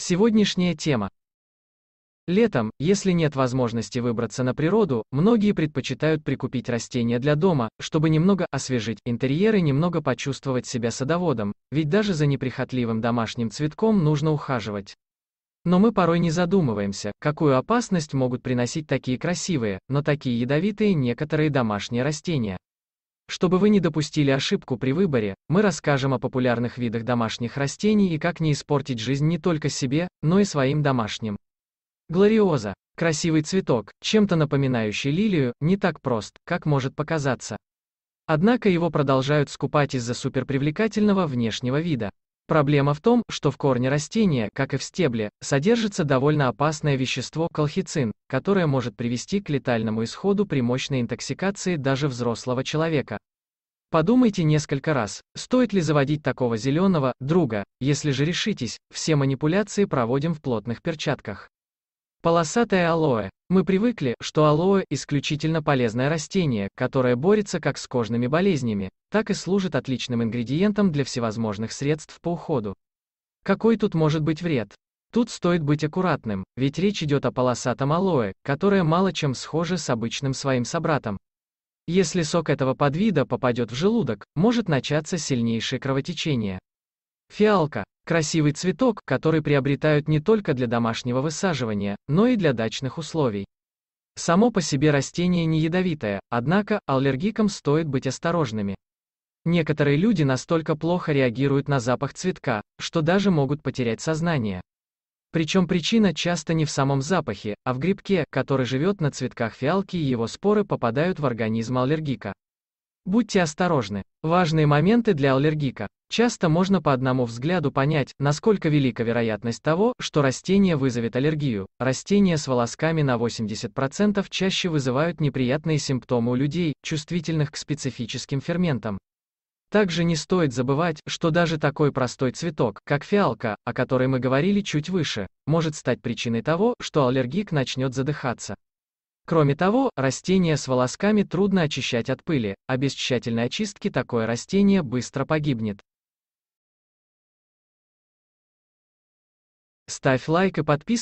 Сегодняшняя тема. Летом, если нет возможности выбраться на природу, многие предпочитают прикупить растения для дома, чтобы немного освежить интерьер и немного почувствовать себя садоводом, ведь даже за неприхотливым домашним цветком нужно ухаживать. Но мы порой не задумываемся, какую опасность могут приносить такие красивые, но такие ядовитые некоторые домашние растения. Чтобы вы не допустили ошибку при выборе, мы расскажем о популярных видах домашних растений и как не испортить жизнь не только себе, но и своим домашним. Глориоза. Красивый цветок, чем-то напоминающий лилию, не так прост, как может показаться. Однако его продолжают скупать из-за суперпривлекательного внешнего вида. Проблема в том, что в корне растения, как и в стебле, содержится довольно опасное вещество колхицин, которое может привести к летальному исходу при мощной интоксикации даже взрослого человека. Подумайте несколько раз, стоит ли заводить такого зеленого друга, если же решитесь, все манипуляции проводим в плотных перчатках. Полосатое алоэ. Мы привыкли, что алоэ – исключительно полезное растение, которое борется как с кожными болезнями, так и служит отличным ингредиентом для всевозможных средств по уходу. Какой тут может быть вред? Тут стоит быть аккуратным, ведь речь идет о полосатом алоэ, которое мало чем схоже с обычным своим собратом. Если сок этого подвида попадет в желудок, может начаться сильнейшее кровотечение. Фиалка. Красивый цветок, который приобретают не только для домашнего высаживания, но и для дачных условий. Само по себе растение не ядовитое, однако аллергикам стоит быть осторожными. Некоторые люди настолько плохо реагируют на запах цветка, что даже могут потерять сознание. Причем причина часто не в самом запахе, а в грибке, который живет на цветках фиалки и его споры попадают в организм аллергика. Будьте осторожны. Важные моменты для аллергика. Часто можно по одному взгляду понять, насколько велика вероятность того, что растение вызовет аллергию. Растения с волосками на 80% чаще вызывают неприятные симптомы у людей, чувствительных к специфическим ферментам. Также не стоит забывать, что даже такой простой цветок, как фиалка, о которой мы говорили чуть выше, может стать причиной того, что аллергик начнет задыхаться. Кроме того, растения с волосками трудно очищать от пыли, а без тщательной очистки такое растение быстро погибнет. Ставь лайк и подписывайся.